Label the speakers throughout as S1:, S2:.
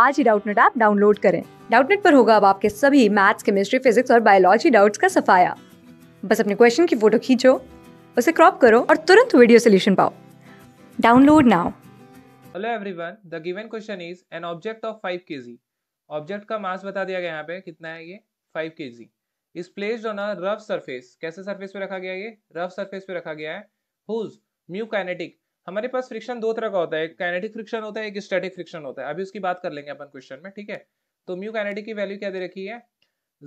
S1: आज ही Doubtnet app download करें डाउटनेट पर होगा अब आपके सभी मैथ्स केमिस्ट्री फिजिक्स और बायोलॉजी डाउट्स का सफाया बस अपने क्वेश्चन की फोटो खींचो उसे क्रॉप करो और तुरंत वीडियो सोल्यूशन पाओ download now hello everyone the given question is an object of 5 kg object का मास बता दिया गया यहाँ पे कितना है ये 5 kg is placed on a rough surface कैसे सरफेस पे रखा गया ये रफ सरफेस पे रखा गया है हुज म्यू काइनेटिक हमारे पास फ्रिक्शन दो तरह का होता है एक काइनेटिक फ्रिक्शन होता है एक स्टैटिक फ्रिक्शन होता है अभी उसकी बात कर लेंगे अपन क्वेश्चन में ठीक है तो म्यू काइनेटिक की वैल्यू क्या दे रखी है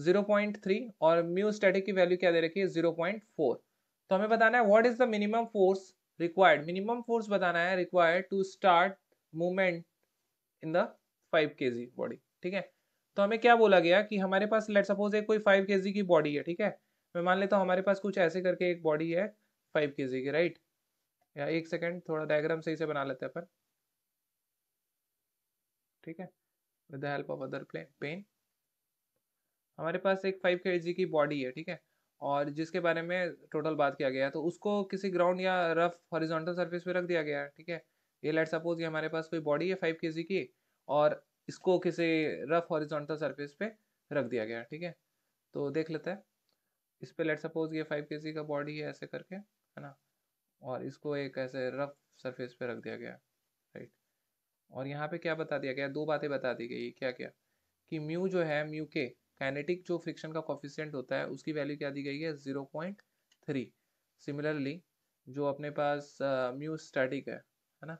S1: 0.3 और म्यू स्टैटिक की वैल्यू क्या दे रखी है 0.4 तो हमें बताना है what is the minimum force required minimum force बताना है required to start movement in the 5 kg body ठीक है तो हमें क्या बोला गया कि हमारे पास लेट सपोज एक कोई 5 केजी की बॉडी है ठीक है मैं मान लेता हूँ हमारे पास कुछ ऐसे करके एक बॉडी है 5 केजी की राइट right? या एक सेकेंड थोड़ा डायग्राम सही से बना लेते हैं अपन ठीक है with the help of other pen हमारे पास एक फाइव के की बॉडी है ठीक है और जिसके बारे में टोटल बात किया गया है तो उसको किसी ग्राउंड या रफ हॉरिजॉन्टल सर्फिस पे रख दिया गया है ठीक है ये लेट सपोज ये हमारे पास कोई बॉडी है फाइव के की और इसको किसी रफ हॉरिजॉन्टल सर्फिस पे रख दिया गया ठीक है तो देख लेते हैं इस पर लेट सपोज ये फाइव के का बॉडी है ऐसे करके है ना और इसको एक ऐसे रफ सरफेस पे रख दिया गया राइट और यहाँ पे क्या बता दिया गया दो बातें बता दी गई क्या क्या कि म्यू जो है म्यू के काइनेटिक जो फ्रिक्शन का कॉफिशियंट होता है उसकी वैल्यू क्या दी गई है ज़ीरो पॉइंट थ्री सिमिलरली जो अपने पास म्यू uh, स्टैटिक है है ना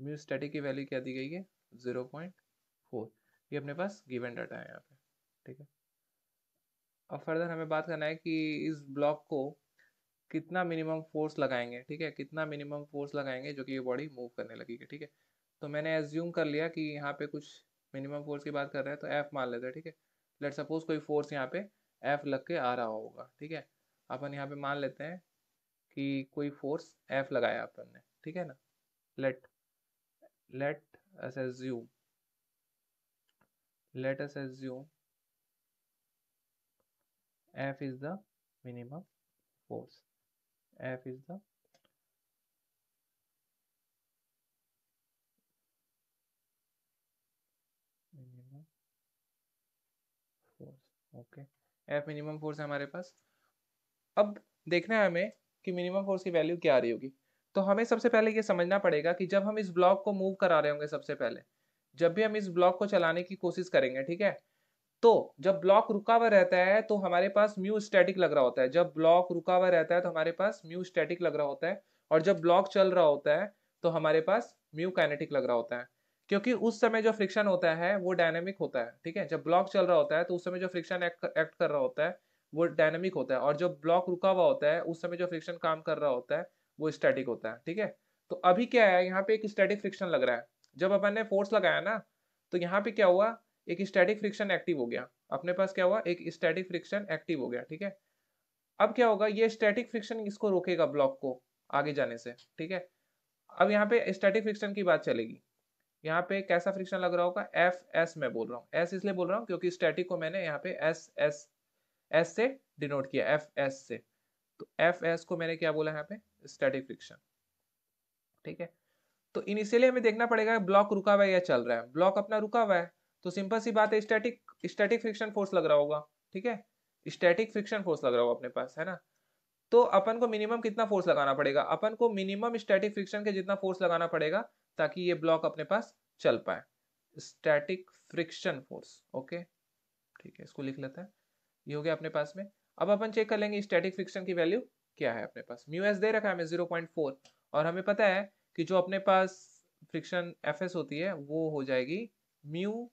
S1: म्यू स्टैटिक की वैल्यू क्या दी गई है ज़ीरो पॉइंट फोर ये अपने पास गिवन डाटा है यहाँ पे ठीक है अब फर्दर हमें बात करना है कि इस ब्लॉक को कितना मिनिमम फोर्स लगाएंगे ठीक है कितना मिनिमम फोर्स लगाएंगे जो कि ये बॉडी मूव करने लगेगी ठीक है तो मैंने एज्यूम कर लिया कि यहाँ पे कुछ मिनिमम फोर्स की बात कर रहे हैं तो एफ़ मान लेते हैं ठीक है लेट सपोज कोई फोर्स यहाँ पे एफ़ लग के आ रहा होगा ठीक है अपन यहाँ पे मान लेते हैं कि कोई फोर्स एफ़ लगाया अपन ने ठीक है ना let let us assume let us assume F is the minimum force f is the minimum force okay F minimum force हमारे पास अब देखना है हमें कि मिनिमम फोर्स की वैल्यू क्या आ रही होगी तो हमें सबसे पहले ये समझना पड़ेगा कि जब हम इस ब्लॉक को मूव करा रहे होंगे सबसे पहले जब भी हम इस ब्लॉक को चलाने की कोशिश करेंगे ठीक है तो जब ब्लॉक रुका हुआ रहता है तो हमारे पास म्यू स्टैटिक लग रहा होता है जब ब्लॉक रुका हुआ रहता है तो हमारे पास म्यू स्टैटिक लग रहा होता है और जब ब्लॉक चल रहा होता है तो हमारे पास म्यू काइनेटिक लग रहा होता है क्योंकि उस समय जो फ्रिक्शन होता है वो डायनेमिक होता है ठीक है जब ब्लॉक चल रहा होता है तो उस समय जो फ्रिक्शन एक्ट कर रहा होता है वो डायनेमिक होता है और जब ब्लॉक रुका हुआ होता है उस समय जो फ्रिक्शन काम कर रहा होता है वो स्टैटिक होता है ठीक है तो अभी क्या है यहाँ पे एक स्टैटिक फ्रिक्शन लग रहा है जब अपन ने फोर्स लगाया ना तो यहाँ पे क्या हुआ एक स्टैटिक फ्रिक्शन एक्टिव हो गया अपने पास क्या हुआ एक स्टैटिक फ्रिक्शन एक्टिव हो गया ठीक है अब क्या होगा ये स्टैटिक फ्रिक्शन इसको रोकेगा ब्लॉक को आगे जाने से ठीक है अब यहाँ पे स्टैटिक फ्रिक्शन की बात चलेगी यहाँ पे कैसा फ्रिक्शन लग रहा होगा एफ एस मैं बोल रहा हूँ एस इसलिए बोल रहा हूँ क्योंकि स्टैटिक को मैंने यहाँ पे एस एस एस से डिनोट किया एफ एस से तो एफ एस को मैंने क्या बोला यहाँ पे स्टैटिक फ्रिक्शन ठीक है तो इनिशियली हमें देखना पड़ेगा ब्लॉक रुका हुआ है या चल रहा है ब्लॉक अपना रुका हुआ है तो सिंपल सी बात है स्टैटिक स्टैटिक फ्रिक्शन फोर्स लग रहा होगा ठीक है स्टैटिक फ्रिक्शन फोर्स लग रहा होगा अपने पास है ना तो अपन को मिनिमम कितना फोर्स लगाना पड़ेगा अपन को मिनिमम स्टैटिक फ्रिक्शन के जितना फोर्स लगाना पड़ेगा ताकि ये ब्लॉक अपने पास चल पाए स्टैटिक फ्रिक्शन फोर्स ओके ठीक है इसको लिख लेते हैं ये हो गया अपने पास में अब अपन चेक कर लेंगे स्टैटिक फ्रिक्शन की वैल्यू क्या है अपने पास म्यू एस दे रखा है हमें जीरो पॉइंट फोर और हमें पता है कि जो अपने पास फ्रिक्शन एफ एस होती है वो हो जाएगी म्यू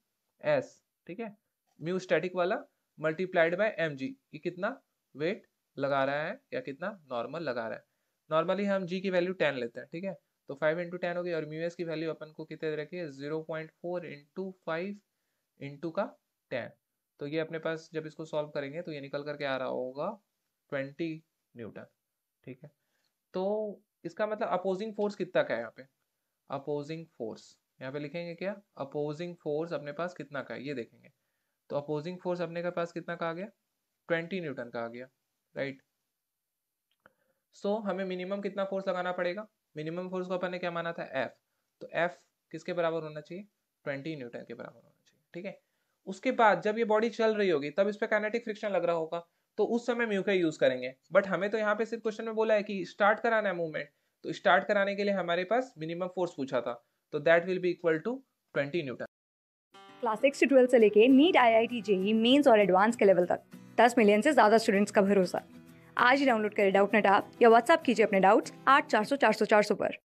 S1: एस ठीक है म्यू स्टैटिक वाला मल्टीप्लाइड बाय एम जी ये कितना वेट लगा रहा है या कितना नॉर्मल लगा रहा है नॉर्मली हम जी की वैल्यू टेन लेते हैं ठीक है तो फाइव इंटू टेन हो गई और म्यू एस की वैल्यू अपन को कितने दे रखी है zero point four into five into का टेन तो ये अपने पास जब इसको सॉल्व करेंगे तो ये निकल करके आ रहा होगा ट्वेंटी न्यूटन ठीक है तो इसका मतलब अपोजिंग फोर्स कितना का है यहाँ पे अपोजिंग फोर्स यहाँ पे लिखेंगे क्या अपोजिंग फोर्स अपने पास कितना का है ये देखेंगे तो अपोजिंग फोर्स अपने के पास कितना का आ गया ट्वेंटी न्यूटन का आ गया राइट सो so, हमें मिनिमम कितना फोर्स लगाना पड़ेगा मिनिमम फोर्स को अपन ने क्या माना था एफ तो एफ किसके बराबर होना चाहिए ट्वेंटी न्यूटन के बराबर होना चाहिए ठीक है उसके बाद जब ये बॉडी चल रही होगी तब इस पर कैनेटिक फ्रिक्शन लग रहा होगा तो उस समय म्यू का यूज करेंगे बट हमें तो यहाँ पे सिर्फ क्वेश्चन में बोला है कि स्टार्ट कराना है मूवमेंट तो स्टार्ट कराने के लिए हमारे पास मिनिमम फोर्स पूछा था तो that will be equal to 20 newton class six से ट्वेल्थ से लेके NEET I I T JEE mains और एडवांस के लेवल तक दस मिलियन से ज़्यादा स्टूडेंट्स का भरोसा आज ही डाउनलोड करें डाउट नेट आप या व्हाट्सअप कीजिए अपने डाउट्स आठ चार सौ चार सौ चार सौ पर